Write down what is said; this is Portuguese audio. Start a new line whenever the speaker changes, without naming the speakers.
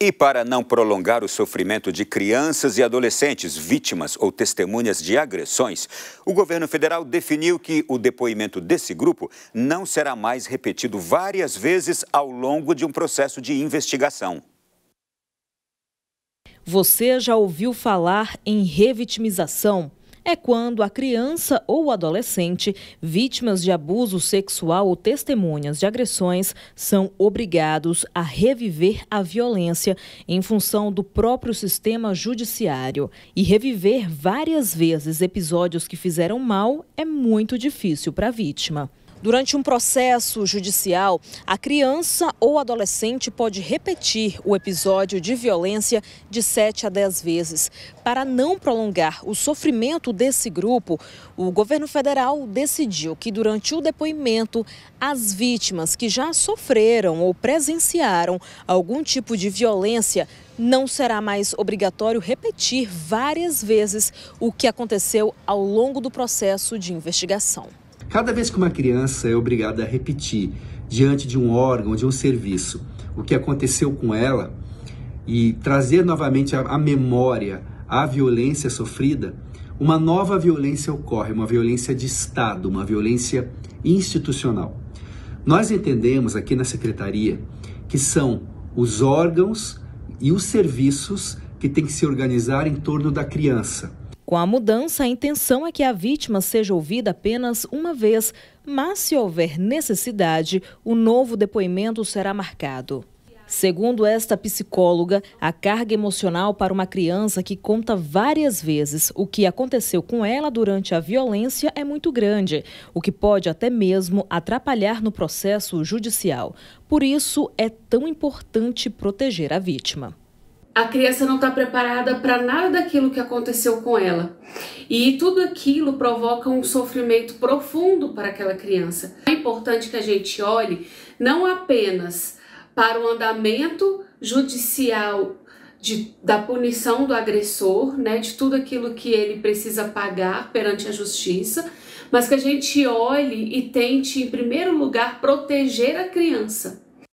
E para não prolongar o sofrimento de crianças e adolescentes vítimas ou testemunhas de agressões, o governo federal definiu que o depoimento desse grupo não será mais repetido várias vezes ao longo de um processo de investigação.
Você já ouviu falar em revitimização? é quando a criança ou adolescente, vítimas de abuso sexual ou testemunhas de agressões, são obrigados a reviver a violência em função do próprio sistema judiciário. E reviver várias vezes episódios que fizeram mal é muito difícil para a vítima. Durante um processo judicial, a criança ou adolescente pode repetir o episódio de violência de 7 a 10 vezes. Para não prolongar o sofrimento desse grupo, o governo federal decidiu que, durante o depoimento, as vítimas que já sofreram ou presenciaram algum tipo de violência não será mais obrigatório repetir várias vezes o que aconteceu ao longo do processo de investigação.
Cada vez que uma criança é obrigada a repetir diante de um órgão, de um serviço, o que aconteceu com ela e trazer novamente à memória a violência sofrida, uma nova violência ocorre, uma violência de Estado, uma violência institucional. Nós entendemos aqui na secretaria que são os órgãos e os serviços que têm que se organizar em torno da criança com a
mudança, a intenção é que a vítima seja ouvida apenas uma vez, mas se houver necessidade, o novo depoimento será marcado. Segundo esta psicóloga, a carga emocional para uma criança que conta várias vezes o que aconteceu com ela durante a violência é muito grande, o que pode até mesmo atrapalhar no processo judicial. Por isso, é tão importante proteger a vítima
a criança não está preparada para nada daquilo que aconteceu com ela. E tudo aquilo provoca um sofrimento profundo para aquela criança. É importante que a gente olhe não apenas para o andamento judicial de, da punição do agressor, né, de tudo aquilo que ele precisa pagar perante a justiça, mas que a gente olhe e tente, em primeiro lugar, proteger a criança.